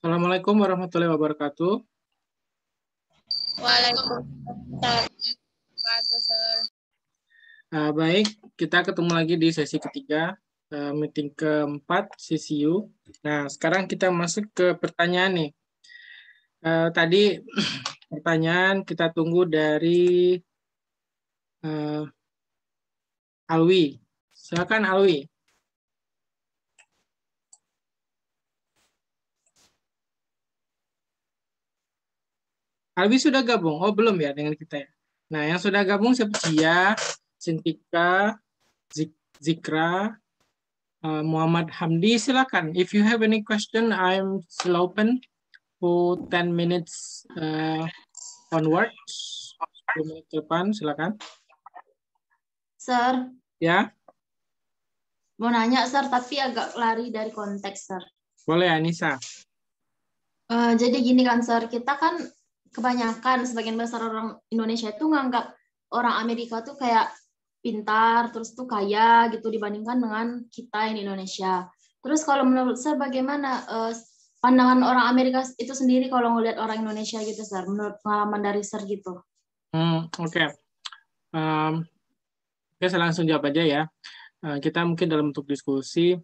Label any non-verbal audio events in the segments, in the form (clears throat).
Assalamualaikum warahmatullahi wabarakatuh. Waalaikumsalam. wabarakatuh. baik, kita ketemu lagi di sesi ketiga, eh, meeting keempat CCU. Nah, sekarang kita masuk ke pertanyaan nih. Eh, tadi (clears throat) pertanyaan kita tunggu dari eh, Alwi. Silakan Alwi. Albi sudah gabung? Oh, belum ya dengan kita ya. Nah, yang sudah gabung siapa? Cia, Sintika, Zik Zikra, uh, Muhammad Hamdi. Silakan. If you have any question, I'm still open for 10 minutes uh, eh, onwards. 10 menit ke depan, silakan. Sir. Ya. Mau nanya, Sir, tapi agak lari dari konteks, Sir. Boleh, Anissa. Uh, jadi gini kan, Sir. Kita kan kebanyakan sebagian besar orang Indonesia itu nganggap orang Amerika tuh kayak pintar terus tuh kaya gitu dibandingkan dengan kita yang di Indonesia. Terus kalau menurut saya bagaimana uh, pandangan orang Amerika itu sendiri kalau ngelihat orang Indonesia gitu, sir? Menurut pengalaman dari sir gitu? Hmm, oke. Okay. Um, ya saya langsung jawab aja ya. Uh, kita mungkin dalam bentuk diskusi.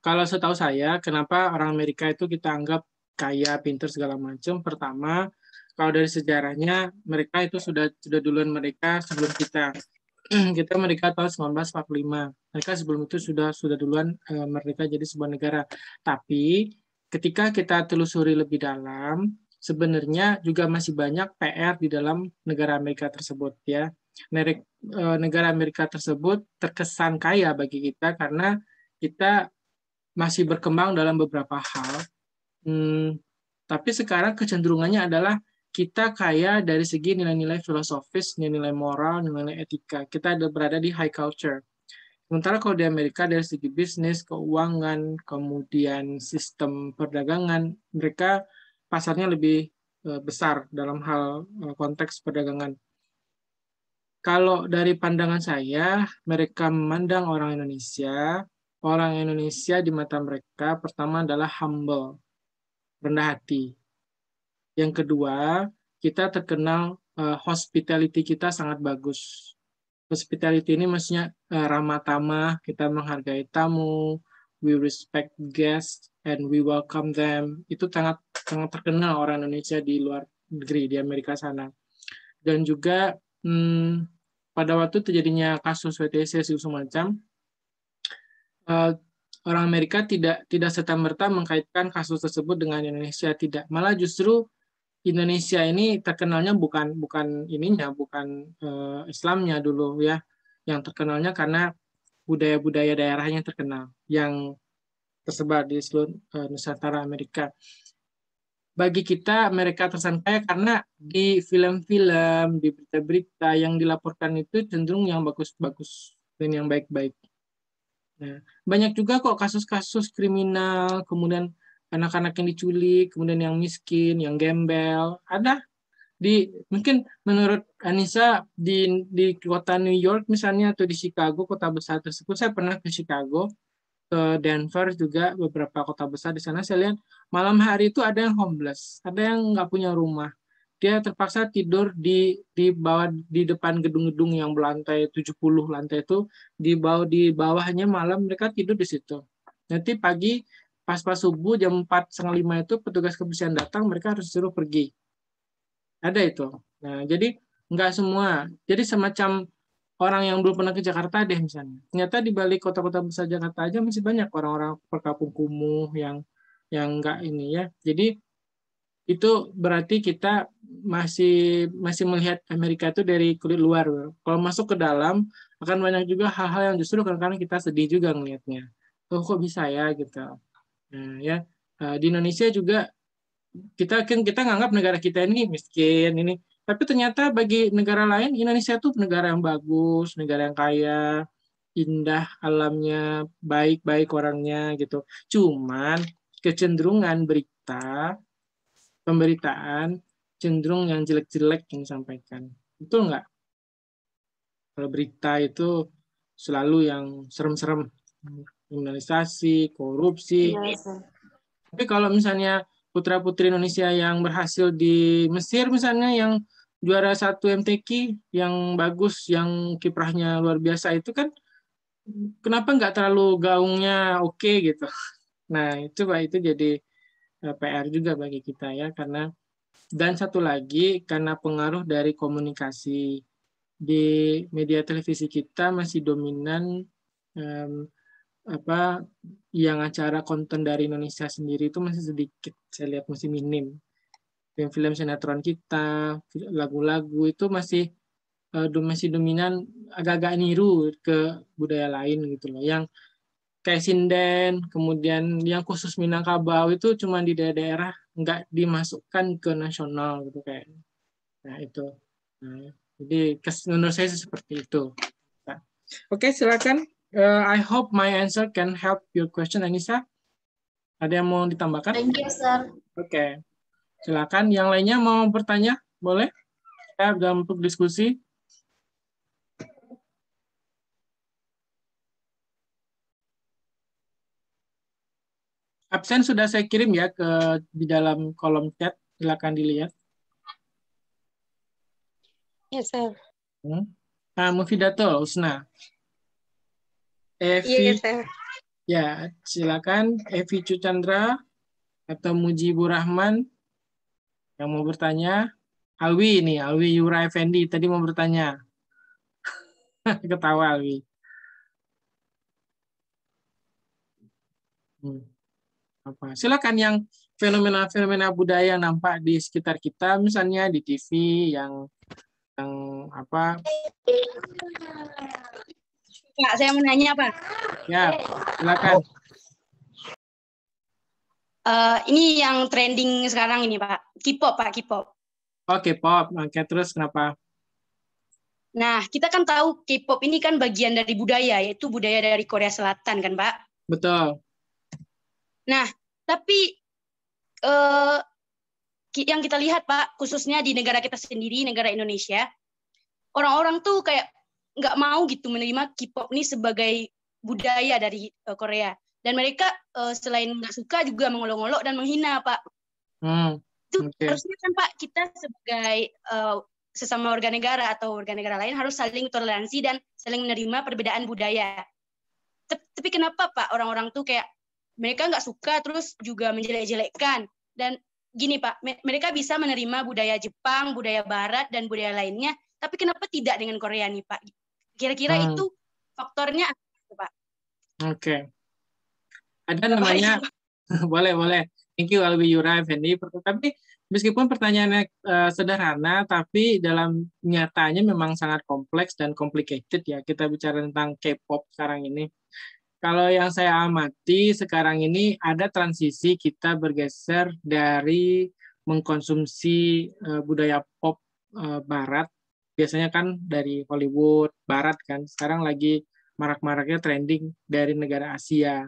Kalau setahu saya, kenapa orang Amerika itu kita anggap kaya, pinter segala macam? Pertama, kalau dari sejarahnya mereka itu sudah sudah duluan mereka sebelum kita (clears throat) kita mereka tahun 1945 mereka sebelum itu sudah sudah duluan uh, mereka jadi sebuah negara tapi ketika kita telusuri lebih dalam sebenarnya juga masih banyak PR di dalam negara Amerika tersebut ya eh, negara Amerika tersebut terkesan kaya bagi kita karena kita masih berkembang dalam beberapa hal. Hmm, tapi sekarang kecenderungannya adalah kita kaya dari segi nilai-nilai filosofis, nilai-nilai moral, nilai-nilai etika. Kita ada berada di high culture. Sementara kalau di Amerika dari segi bisnis, keuangan, kemudian sistem perdagangan, mereka pasarnya lebih eh, besar dalam hal eh, konteks perdagangan. Kalau dari pandangan saya, mereka memandang orang Indonesia, orang Indonesia di mata mereka pertama adalah humble, rendah hati yang kedua, kita terkenal uh, hospitality kita sangat bagus. Hospitality ini maksudnya uh, ramah tamah, kita menghargai tamu, we respect guests and we welcome them. Itu sangat sangat terkenal orang Indonesia di luar negeri di Amerika sana. Dan juga hmm, pada waktu terjadinya kasus WTC semacam uh, eh, orang Amerika tidak tidak serta merta mengkaitkan kasus tersebut dengan Indonesia tidak malah justru Indonesia ini terkenalnya bukan bukan ininya, bukan uh, Islamnya dulu ya, yang terkenalnya karena budaya-budaya daerahnya terkenal, yang tersebar di seluruh uh, Nusantara Amerika. Bagi kita mereka tersangka karena di film-film, di berita-berita yang dilaporkan itu cenderung yang bagus-bagus dan yang baik-baik. Nah, banyak juga kok kasus-kasus kriminal, kemudian anak-anak yang diculik, kemudian yang miskin, yang gembel, ada di mungkin menurut Anissa di di kota New York misalnya atau di Chicago kota besar tersebut saya pernah ke Chicago ke Denver juga beberapa kota besar di sana saya lihat malam hari itu ada yang homeless ada yang nggak punya rumah dia terpaksa tidur di di bawah di depan gedung-gedung yang berlantai 70 lantai itu di bawah di bawahnya malam mereka tidur di situ nanti pagi pas pas subuh jam empat setengah lima itu petugas kebersihan datang mereka harus suruh pergi ada itu nah jadi nggak semua jadi semacam orang yang belum pernah ke Jakarta deh misalnya ternyata di balik kota-kota besar Jakarta aja masih banyak orang-orang perkampung kumuh yang yang nggak ini ya jadi itu berarti kita masih masih melihat Amerika itu dari kulit luar. Kalau masuk ke dalam akan banyak juga hal-hal yang justru kadang-kadang kita sedih juga ngelihatnya. Oh kok bisa ya gitu. Nah, ya eh, di Indonesia juga kita kan, kita nganggap negara kita ini miskin ini, tapi ternyata bagi negara lain Indonesia itu negara yang bagus, negara yang kaya, indah alamnya, baik-baik orangnya gitu. Cuman kecenderungan berita pemberitaan cenderung yang jelek-jelek yang disampaikan. Betul nggak? Kalau berita itu selalu yang serem-serem kriminalisasi, korupsi. Yes. Iya, iya. Tapi kalau misalnya putra-putri Indonesia yang berhasil di Mesir misalnya yang juara satu MTQ yang bagus, yang kiprahnya luar biasa itu kan kenapa nggak terlalu gaungnya oke okay, gitu. Nah, itu Pak itu jadi eh, PR juga bagi kita ya karena dan satu lagi karena pengaruh dari komunikasi di media televisi kita masih dominan apa yang acara konten dari Indonesia sendiri itu masih sedikit saya lihat masih minim film-film sinetron kita lagu-lagu itu masih uh, masih dominan agak-agak niru ke budaya lain gitu loh yang kayak sinden kemudian yang khusus Minangkabau itu cuma di daerah-daerah nggak dimasukkan ke nasional gitu kayak nah itu nah, jadi menurut saya seperti itu nah. oke silakan Uh, I hope my answer can help your question, Anissa. Ada yang mau ditambahkan? Thank you, sir. Oke. Okay. Silakan. Yang lainnya mau bertanya? Boleh? Saya dalam untuk diskusi. Absen sudah saya kirim ya ke di dalam kolom chat. Silakan dilihat. Yes, sir. Hmm. Nah, Mufidatul, Usna. Evi. ya, silakan Evi Cucandra atau Mujibur Rahman yang mau bertanya. Alwi ini, Alwi Yura Effendi tadi mau bertanya. (laughs) Ketawa Alwi. Hmm. Apa? Silakan yang fenomena-fenomena budaya yang nampak di sekitar kita, misalnya di TV yang yang apa Pak, saya mau nanya, Pak. Ya, eh, silakan. Uh, ini yang trending sekarang ini, Pak. K-pop, Pak, K-pop. Oh, K-pop. Oke, terus kenapa? Nah, kita kan tahu K-pop ini kan bagian dari budaya, yaitu budaya dari Korea Selatan, kan, Pak? Betul. Nah, tapi uh, yang kita lihat, Pak, khususnya di negara kita sendiri, negara Indonesia, orang-orang tuh kayak nggak mau gitu menerima K-pop ini sebagai budaya dari uh, Korea dan mereka uh, selain nggak suka juga mengolok-olok dan menghina pak hmm, itu okay. harusnya kan pak kita sebagai uh, sesama warga negara atau warga negara lain harus saling toleransi dan saling menerima perbedaan budaya tapi kenapa pak orang-orang tuh kayak mereka nggak suka terus juga menjelek-jelekkan dan gini pak me mereka bisa menerima budaya Jepang budaya Barat dan budaya lainnya tapi kenapa tidak dengan Korea nih pak Kira-kira hmm. itu faktornya apa, gitu, Pak? Oke. Okay. Ada namanya (laughs) boleh boleh. Thank you Alwi Yura Effendi. Tapi meskipun pertanyaannya uh, sederhana, tapi dalam nyatanya memang sangat kompleks dan complicated ya. Kita bicara tentang K-pop sekarang ini. Kalau yang saya amati sekarang ini ada transisi kita bergeser dari mengkonsumsi uh, budaya pop uh, barat biasanya kan dari Hollywood Barat kan sekarang lagi marak-maraknya trending dari negara Asia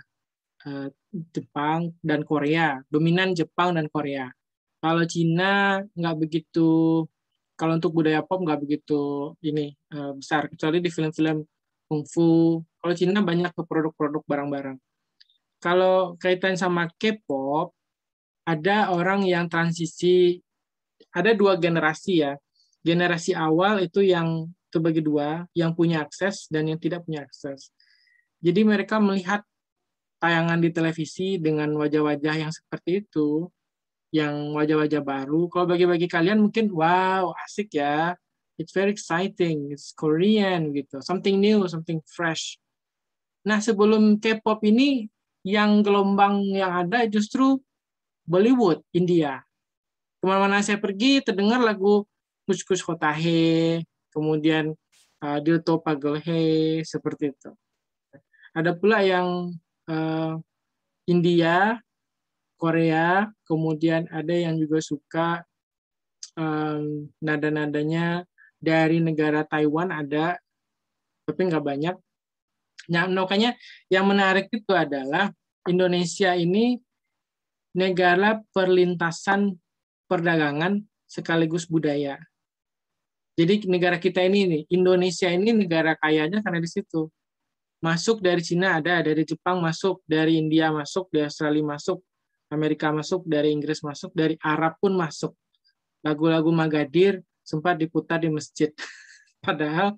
eh, Jepang dan Korea dominan Jepang dan Korea kalau Cina nggak begitu kalau untuk budaya pop nggak begitu ini eh, besar kecuali di film-film kungfu kalau Cina banyak ke produk-produk barang-barang kalau kaitan sama K-pop ada orang yang transisi ada dua generasi ya generasi awal itu yang terbagi dua, yang punya akses dan yang tidak punya akses. Jadi mereka melihat tayangan di televisi dengan wajah-wajah yang seperti itu, yang wajah-wajah baru. Kalau bagi-bagi kalian mungkin wow, asik ya. It's very exciting, it's Korean gitu. Something new, something fresh. Nah, sebelum K-pop ini yang gelombang yang ada justru Bollywood, India. Kemana-mana saya pergi terdengar lagu Kuskus kotahe, kemudian uh, Dilto Pagelhe, seperti itu. Ada pula yang uh, India, Korea, kemudian ada yang juga suka um, nada-nadanya dari negara Taiwan ada, tapi nggak banyak. Nah, makanya yang menarik itu adalah Indonesia ini negara perlintasan perdagangan sekaligus budaya. Jadi negara kita ini, Indonesia ini negara kayanya karena di situ. Masuk dari Cina ada, dari Jepang masuk, dari India masuk, dari Australia masuk, Amerika masuk, dari Inggris masuk, dari Arab pun masuk. Lagu-lagu Magadir sempat diputar di masjid. (laughs) Padahal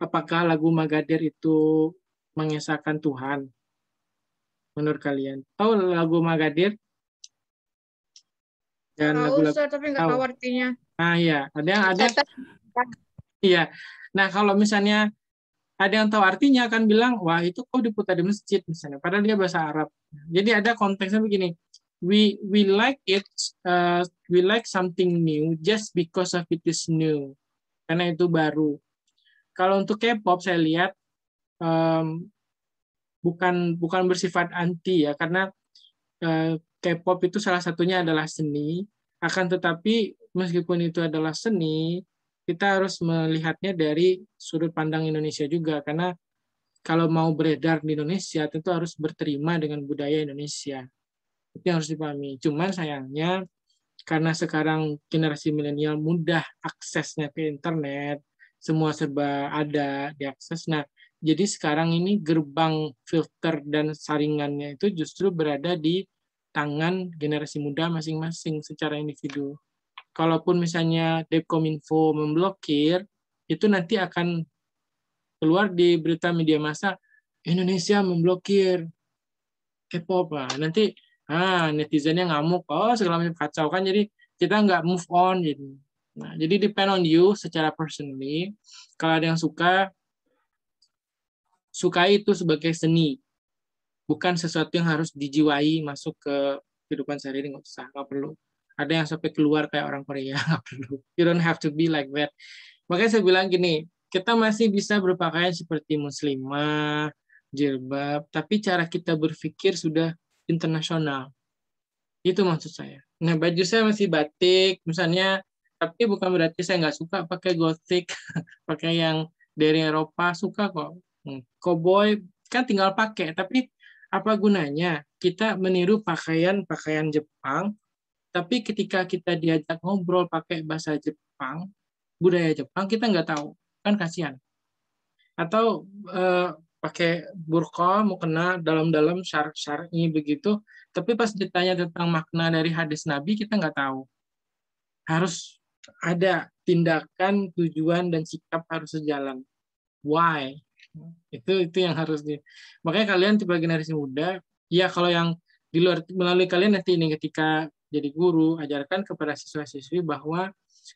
apakah lagu Magadir itu mengesahkan Tuhan? Menurut kalian, tahu lagu Magadir? Dan tahu, lagu, tapi nggak tahu. tahu artinya. Nah, iya. Ada yang ada. Iya. Nah, kalau misalnya ada yang tahu artinya akan bilang, wah itu kok diputar di masjid misalnya. Padahal dia bahasa Arab. Jadi ada konteksnya begini. We we like it, uh, we like something new just because of it is new. Karena itu baru. Kalau untuk K-pop saya lihat um, bukan bukan bersifat anti ya karena uh, K-pop itu salah satunya adalah seni, akan tetapi meskipun itu adalah seni, kita harus melihatnya dari sudut pandang Indonesia juga karena kalau mau beredar di Indonesia tentu harus berterima dengan budaya Indonesia. Itu yang harus dipahami. Cuman sayangnya karena sekarang generasi milenial mudah aksesnya ke internet, semua serba ada diakses. Nah, jadi sekarang ini gerbang filter dan saringannya itu justru berada di tangan generasi muda masing-masing secara individu. Kalaupun misalnya Depkominfo memblokir, itu nanti akan keluar di berita media massa Indonesia memblokir K-pop. Ah, nanti ah, netizennya ngamuk, oh segala macam kacau kan. Jadi kita nggak move on jadi. Gitu. Nah, jadi depend on you secara personally. Kalau ada yang suka, sukai itu sebagai seni bukan sesuatu yang harus dijiwai masuk ke kehidupan sehari-hari nggak usah nggak perlu ada yang sampai keluar kayak orang Korea (laughs) nggak perlu you don't have to be like that makanya saya bilang gini kita masih bisa berpakaian seperti muslimah jilbab tapi cara kita berpikir sudah internasional itu maksud saya nah baju saya masih batik misalnya tapi bukan berarti saya nggak suka pakai gothic (laughs) pakai yang dari Eropa suka kok hmm. cowboy kan tinggal pakai tapi apa gunanya kita meniru pakaian-pakaian Jepang, tapi ketika kita diajak ngobrol pakai bahasa Jepang, budaya Jepang, kita nggak tahu. Kan kasihan. Atau eh, pakai burqa, mau kena dalam-dalam syar-syar'i begitu, tapi pas ditanya tentang makna dari hadis Nabi, kita nggak tahu. Harus ada tindakan, tujuan, dan sikap harus sejalan. Why? itu itu yang harus di makanya kalian tipe generasi muda ya kalau yang di luar melalui kalian nanti ini ketika jadi guru ajarkan kepada siswa-siswi bahwa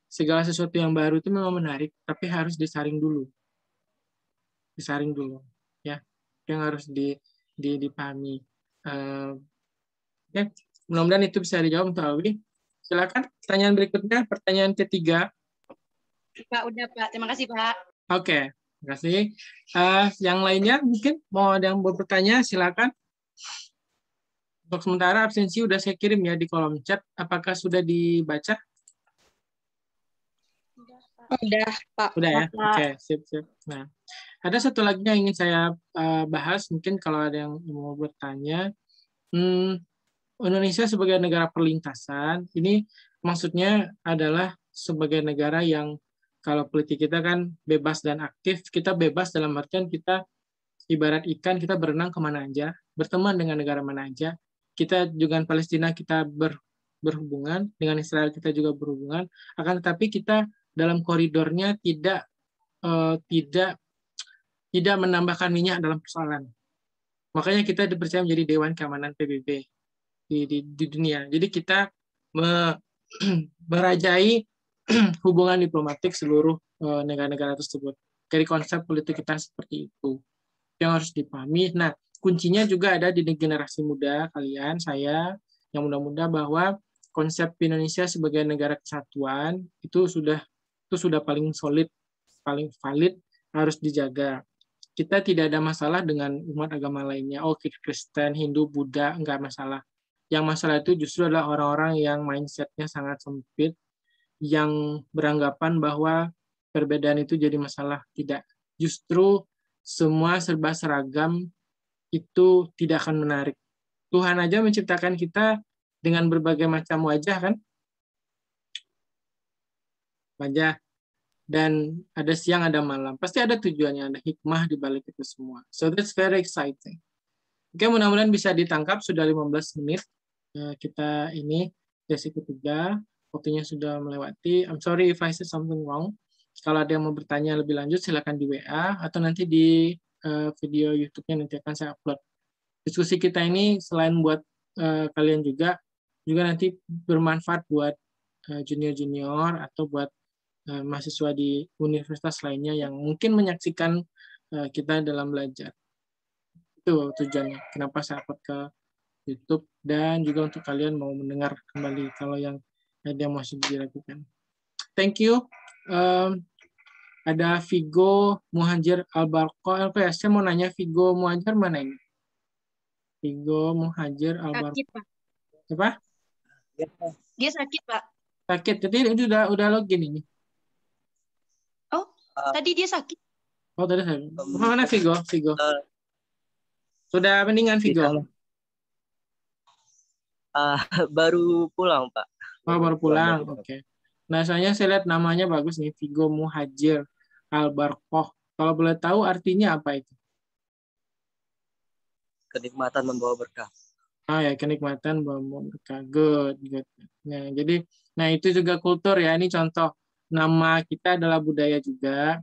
segala sesuatu yang baru itu memang menarik tapi harus disaring dulu disaring dulu ya yang harus di, di dipahami uh, ya mudah-mudahan itu bisa dijawab Awi silakan pertanyaan berikutnya pertanyaan ketiga Pak udah Pak terima kasih Pak oke okay. Terima kasih. Uh, yang lainnya mungkin mau ada yang bertanya silakan. Untuk sementara absensi sudah saya kirim ya di kolom chat. Apakah sudah dibaca? Sudah, Pak. Sudah ya. Oke, okay, sip sip. Nah, ada satu lagi yang ingin saya uh, bahas mungkin kalau ada yang mau bertanya. Hmm, Indonesia sebagai negara perlintasan ini maksudnya adalah sebagai negara yang kalau politik kita kan bebas dan aktif, kita bebas dalam artian kita ibarat ikan kita berenang kemana aja, berteman dengan negara mana aja, kita dengan Palestina kita ber, berhubungan, dengan Israel kita juga berhubungan, akan tetapi kita dalam koridornya tidak uh, tidak tidak menambahkan minyak dalam persoalan. Makanya kita dipercaya menjadi Dewan Keamanan PBB di, di, di dunia. Jadi kita me, (clears throat) merajai (clears throat) hubungan diplomatik seluruh eh, negara-negara tersebut. Jadi konsep politik kita seperti itu yang harus dipahami. Nah, kuncinya juga ada di generasi muda kalian, saya yang muda-muda bahwa konsep Indonesia sebagai negara kesatuan itu sudah itu sudah paling solid, paling valid harus dijaga. Kita tidak ada masalah dengan umat agama lainnya. oh oh, Kristen, Hindu, Buddha, enggak masalah. Yang masalah itu justru adalah orang-orang yang mindsetnya sangat sempit, yang beranggapan bahwa perbedaan itu jadi masalah. Tidak. Justru semua serba seragam itu tidak akan menarik. Tuhan aja menciptakan kita dengan berbagai macam wajah kan? Wajah dan ada siang ada malam. Pasti ada tujuannya, ada hikmah di balik itu semua. So that's very exciting. Oke, okay, mudah-mudahan bisa ditangkap sudah 15 menit eh, kita ini sesi ketiga waktunya sudah melewati. I'm sorry if I said something wrong. Kalau ada yang mau bertanya lebih lanjut, silakan di WA atau nanti di uh, video YouTube-nya nanti akan saya upload. Diskusi kita ini selain buat uh, kalian juga, juga nanti bermanfaat buat eh, junior-junior uh, atau buat uh, mahasiswa di universitas lainnya yang mungkin menyaksikan uh, kita dalam belajar. Itu tujuannya. Kenapa saya upload ke YouTube dan juga untuk kalian mau mendengar kembali kalau yang ada nah, yang masih dilakukan. Thank you. Um, ada Vigo Muhajir Albarko LPS. Saya mau nanya Vigo Muhajir mana ini? Vigo Muhajir Albarko. Sakit, Pak. Apa? Dia sakit, Pak. Sakit. Jadi udah udah login ini. Oh, ah. tadi dia sakit. Oh, tadi sakit. Mana Vigo? Vigo. Eh. Sudah mendingan Vigo. Uh, baru pulang, Pak. Oh, baru pulang. Oke. Okay. Nah, soalnya saya lihat namanya bagus nih, Vigo Muhajir al -Barkoh. Kalau boleh tahu artinya apa itu? Kenikmatan membawa berkah. Oh ya, kenikmatan membawa berkah. Good, good. Nah, jadi nah itu juga kultur ya. Ini contoh nama kita adalah budaya juga.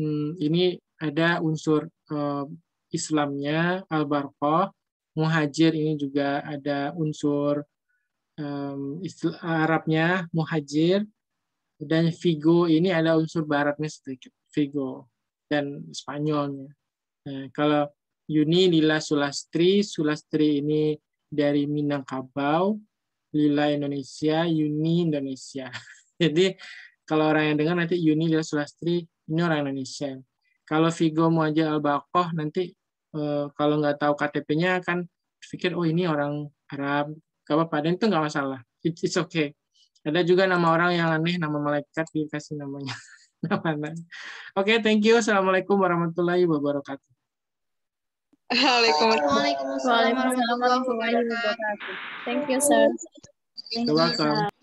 Hmm, ini ada unsur uh, Islamnya al -Barkoh. Muhajir ini juga ada unsur um, istilah Arabnya muhajir dan Figo ini ada unsur baratnya sedikit Figo dan Spanyolnya. Nah, kalau Yuni Lila Sulastri, Sulastri ini dari Minangkabau, Lila Indonesia, Yuni Indonesia. (laughs) Jadi kalau orang yang dengar nanti Yuni Lila Sulastri ini orang Indonesia. Kalau Vigo Muaja Al nanti eh, kalau nggak tahu KTP-nya kan pikir oh ini orang Arab gak apa-apa dan itu nggak masalah it's, okay ada juga nama orang yang aneh nama malaikat dikasih namanya (laughs) nama oke okay, thank you assalamualaikum warahmatullahi wabarakatuh Waalaikumsalam warahmatullahi wabarakatuh. Thank you, sir. Thank you, sir.